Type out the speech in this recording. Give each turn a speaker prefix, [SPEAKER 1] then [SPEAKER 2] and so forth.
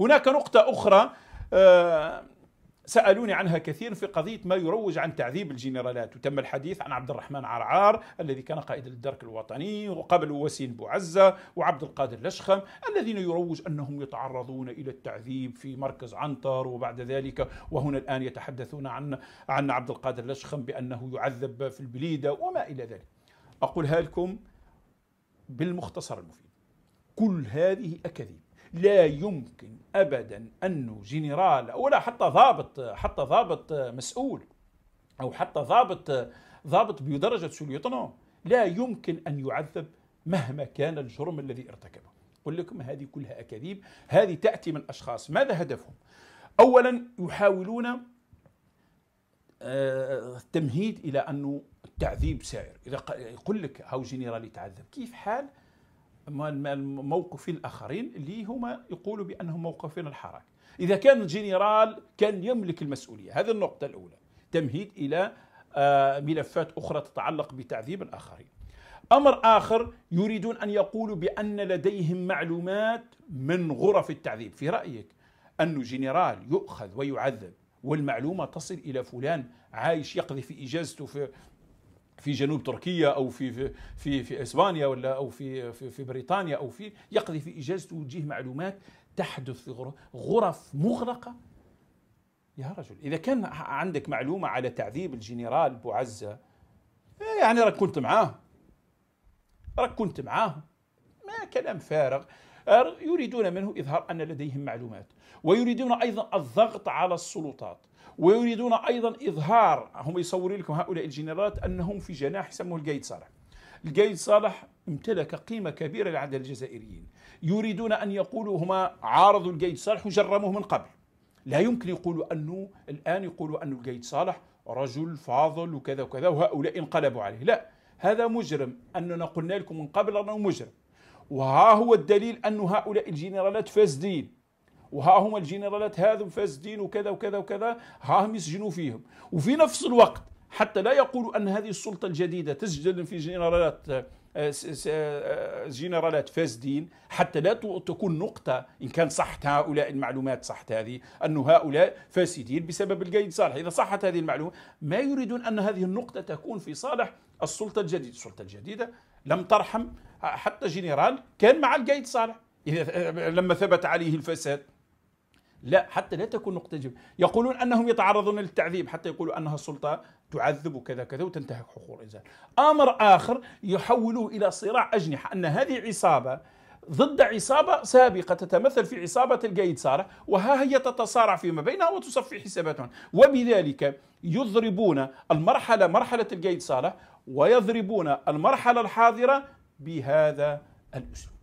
[SPEAKER 1] هناك نقطة أخرى آه، سألوني عنها كثير في قضية ما يروج عن تعذيب الجنرالات وتم الحديث عن عبد الرحمن عرعار الذي كان قائد الدرك الوطني وقبل وسيم بوعزة وعبد القادر لشخم الذين يروج أنهم يتعرضون إلى التعذيب في مركز عنتر وبعد ذلك وهنا الآن يتحدثون عن عن عبد القادر لشخم بأنه يعذب في البليدة وما إلى ذلك أقولها لكم بالمختصر المفيد كل هذه أكاذيب لا يمكن ابدا انه جنرال ولا حتى ضابط حتى ضابط مسؤول او حتى ضابط ضابط بدرجه سوليوتنون لا يمكن ان يعذب مهما كان الجرم الذي ارتكبه اقول لكم هذه كلها اكاذيب هذه تاتي من اشخاص ماذا هدفهم اولا يحاولون آه، التمهيد الى انه التعذيب سائر اذا يقول لك هاو جنرالي تعذب كيف حال موقف الآخرين اللي هما يقولوا بأنهم موقفين الحراك إذا كان الجنرال كان يملك المسؤولية هذه النقطة الأولى تمهيد إلى آه، ملفات أخرى تتعلق بتعذيب الآخرين أمر آخر يريدون أن يقولوا بأن لديهم معلومات من غرف التعذيب في رأيك أن جنرال يؤخذ ويعذب والمعلومة تصل إلى فلان عايش يقضي في إجازته في في جنوب تركيا او في في في, اسبانيا ولا او في في, في بريطانيا او في يقضي في اجازته ويجيه معلومات تحدث في غرف مغلقه يا رجل اذا كان عندك معلومه على تعذيب الجنرال بوعزه إيه، يعني راك كنت معاه راك كنت معاه ما كلام فارغ يريدون منه اظهار ان لديهم معلومات ويريدون ايضا الضغط على السلطات ويريدون ايضا اظهار هم يصوروا لكم هؤلاء الجنرالات انهم في جناح يسموه القايد صالح القايد صالح امتلك قيمه كبيره لعدد الجزائريين يريدون ان يقولوا هما عارضوا القايد صالح وجرموه من قبل لا يمكن يقولوا انه الان يقولوا انه القايد صالح رجل فاضل وكذا وكذا وهؤلاء انقلبوا عليه لا هذا مجرم أننا قلنا لكم من قبل أنه مجرم وها هو الدليل أن هؤلاء الجنرالات فاسدين وها هما الجنرالات هذو فاسدين وكذا وكذا وكذا ها هم يسجنوا فيهم وفي نفس الوقت حتى لا يقولوا ان هذه السلطه الجديده تسجن في جنرالات آه، آه، جنرالات فاسدين حتى لا تكون نقطة إن كان صحت هؤلاء المعلومات صحت هذه أن هؤلاء فاسدين بسبب القيد صالح إذا صحت هذه المعلومة ما يريدون أن هذه النقطة تكون في صالح السلطة الجديدة السلطة الجديدة لم ترحم حتى جنرال كان مع القيد صالح إذا آه، لما ثبت عليه الفساد لا حتى لا تكون نقطة جب يقولون أنهم يتعرضون للتعذيب حتى يقولوا أنها السلطة تعذب وكذا كذا وتنتهك حقوق الإنسان أمر آخر يحوله إلى صراع أجنحة أن هذه عصابة ضد عصابة سابقة تتمثل في عصابة القايد سارة وها هي تتصارع فيما بينها وتصفي حساباتهم وبذلك يضربون المرحلة مرحلة القايد سارة ويضربون المرحلة الحاضرة بهذا الأسلوب